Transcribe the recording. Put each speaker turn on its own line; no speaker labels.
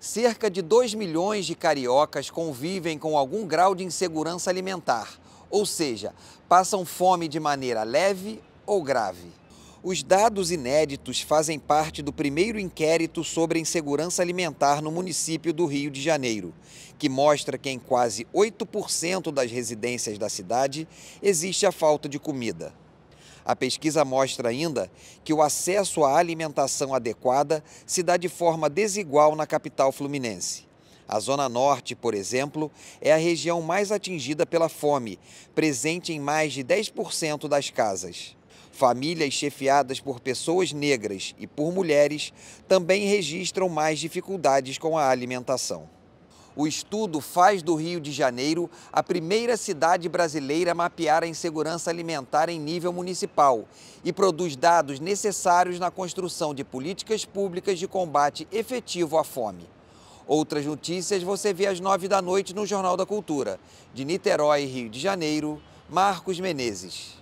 Cerca de 2 milhões de cariocas convivem com algum grau de insegurança alimentar, ou seja, passam fome de maneira leve ou grave. Os dados inéditos fazem parte do primeiro inquérito sobre insegurança alimentar no município do Rio de Janeiro, que mostra que em quase 8% das residências da cidade existe a falta de comida. A pesquisa mostra ainda que o acesso à alimentação adequada se dá de forma desigual na capital fluminense. A Zona Norte, por exemplo, é a região mais atingida pela fome, presente em mais de 10% das casas. Famílias chefiadas por pessoas negras e por mulheres também registram mais dificuldades com a alimentação. O estudo faz do Rio de Janeiro a primeira cidade brasileira a mapear a insegurança alimentar em nível municipal e produz dados necessários na construção de políticas públicas de combate efetivo à fome. Outras notícias você vê às nove da noite no Jornal da Cultura. De Niterói, Rio de Janeiro, Marcos Menezes.